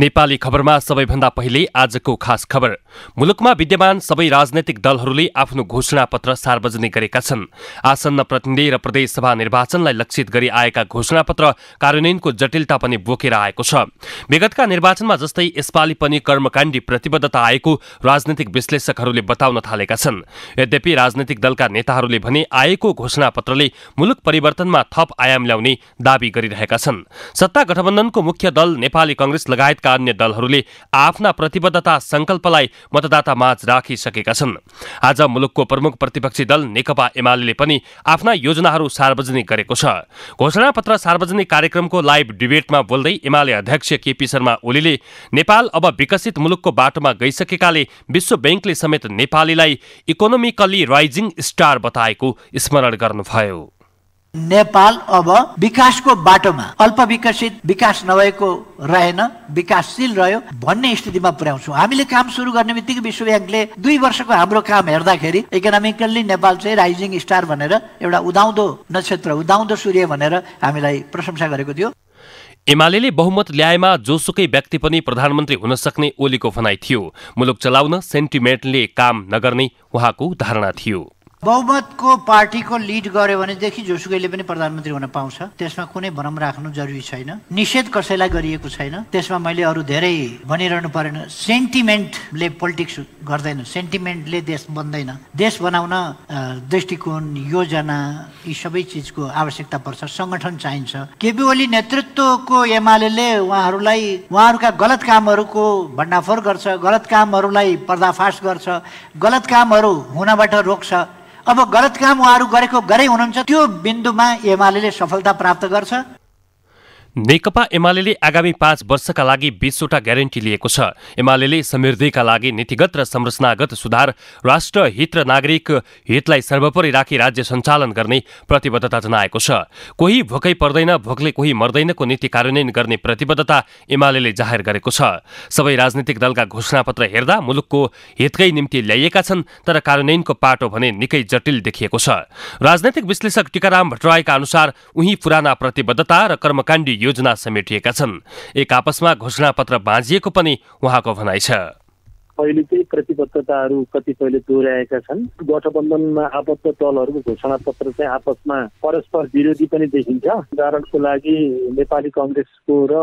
नेपाली खबरमा सबैभन्दा पहिले आजको खास खबर मुलुकमा विद्यमान सबै राजनैतिक दलहरूले आफ्नो घोषणापत्र सार्वजनिक गरेका छन् आसन्न प्रतिनिधि र प्रदेशसभा निर्वाचनलाई लक्षित गरी आएका घोषणापत्र कार्यान्वयनको जटिलता पनि बोकेर आएको छ विगतका निर्वाचनमा जस्तै यसपालि पनि कर्मकाण्डी प्रतिबद्धता आएको राजनैतिक विश्लेषकहरूले बताउन थालेका छन् यद्यपि राजनैतिक दलका नेताहरूले भने आएको घोषणापत्रले मुलुक परिवर्तनमा थप आयाम ल्याउने दावी गरिरहेका छन् सत्ता गठबन्धनको मुख्य दल नेपाली कंग्रेस लगायत लगायतका अन्य दलहरूले आफ्ना प्रतिबद्धता संकल्पलाई मतदाता माझ राखिसकेका छन् आज मुलुकको प्रमुख प्रतिपक्षी दल नेकपा एमाले पनि आफ्ना योजनाहरू सार्वजनिक गरेको छ घोषणापत्र सार्वजनिक कार्यक्रमको लाइभ डिबेटमा बोल्दै एमाले अध्यक्ष केपी शर्मा ओलीले नेपाल अब विकसित मुलुकको बाटोमा गइसकेकाले विश्व ब्याङ्कले समेत नेपालीलाई इकोनोमिकली राइजिङ स्टार बताएको स्मरण गर्नुभयो नेपाल अब विकासको बाटोमा अल्प विकसित विकास नभएको रहेन विकासशील रह्यो भन्ने स्थितिमा पुर्याउँछौँ हामीले काम सुरु गर्ने बित्तिकै विश्व ब्याङ्कले दुई वर्षको हाम्रो काम हेर्दाखेरि इकोनोमिकल्ली नेपाल चाहिँ राइजिङ स्टार भनेर एउटा उदाउँदो नक्षत्र उदाउँदो सूर्य भनेर हामीलाई प्रशंसा गरेको थियो एमाले बहुमत ल्याएमा जोसुकै व्यक्ति पनि प्रधानमन्त्री हुन सक्ने ओलीको भनाइ थियो मुलुक चलाउन सेन्टिमेन्टले काम नगर्ने उहाँको धारणा थियो बहुमतको पार्टीको लिड गर्यो भनेदेखि जोसुकैले पनि प्रधानमन्त्री हुन पाउँछ त्यसमा कुनै भ्रम राख्नु जरुरी छैन निषेध कसैलाई गरिएको छैन त्यसमा मैले अरू धेरै भनिरहनु परेन सेन्टिमेन्टले पोलिटिक्स गर्दैन सेन्टिमेन्टले देश बन्दैन देश बनाउन दृष्टिकोण योजना यी सबै चिजको आवश्यकता पर्छ सङ्गठन चाहिन्छ केपी ओली नेतृत्वको एमाले उहाँहरूलाई उहाँहरूका गलत कामहरूको भण्डाफोर गर्छ गलत कामहरूलाई पर्दाफास गर्छ गलत कामहरू हुनबाट रोक्छ अब गलत काम उहाँहरू गरेको गरे हुनुहुन्छ त्यो बिन्दुमा एमाले सफलता प्राप्त गर्छ नेकपा एमाले आगामी पाँच वर्षका लागि बीसवटा ग्यारेन्टी लिएको छ एमाले समृद्धिका लागि नीतिगत र संरचनागत सुधार राष्ट्र हित र नागरिक हितलाई सर्वोपरि राखी राज्य सञ्चालन गर्ने प्रतिबद्धता जनाएको छ कोही भोकै पर्दैन भोकले कोही मर्दैनको नीति कार्यान्वयन गर्ने प्रतिबद्धता एमाले जाहेर गरेको छ सबै राजनीतिक दलका घोषणापत्र हेर्दा मुलुकको हितकै निम्ति ल्याइएका छन् तर कार्यान्वयनको पाटो भने निकै जटिल देखिएको छ राजनैतिक विश्लेषक टिकाराम भट्टराईका अनुसार उही पुराना प्रतिबद्धता र कर्मकाण्डी योजना समेटिएका छन् एक आपसमा घोषणापत्र बाँझिएको पनि उहाँको भनाइ छ अहिले चाहिँ प्रतिबद्धताहरू कतिपयले दोहोऱ्याएका छन् गठबन्धनमा आबद्ध दलहरूको घोषणा पत्र चाहिँ आपसमा परस्पर विरोधी पनि देखिन्छ उदाहरणको लागि नेपाली कङ्ग्रेसको र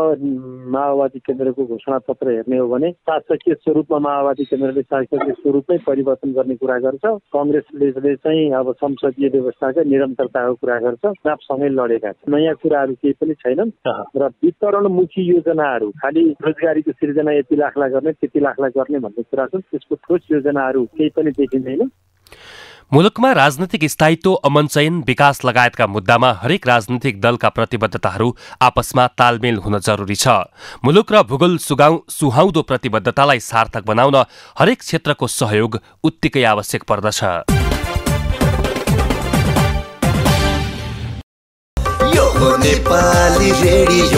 माओवादी केन्द्रको घोषणा पत्र हेर्ने हो भने शासकीय स्वरूपमा माओवादी केन्द्रले शासकीय स्वरूपमै परिवर्तन गर्ने कुरा गर्छ कङ्ग्रेसले चाहिँ अब संसदीय व्यवस्थाको निरन्तरताको कुरा गर्छ चुनावसँगै लडेका छन् नयाँ कुराहरू केही पनि छैनन् र वितरणमुखी योजनाहरू खालि रोजगारीको सिर्जना यति लाखलाई गर्ने त्यति लाखलाई गर्ने भन्ने कुरा छ त्यसको ठोस योजनाहरू केही पनि देखिँदैन मुलुकमा राजनैतिक स्थायित्व अमन चयन विकास लगायतका मुद्दामा हरेक राजनैतिक दलका प्रतिबद्धताहरू आपसमा तालमेल हुन जरुरी छ मुलुक र भूगोल सुगाउ सुहाउँदो प्रतिबद्धतालाई सार्थक बनाउन हरेक क्षेत्रको सहयोग उत्तिकै आवश्यक पर्दछ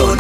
यो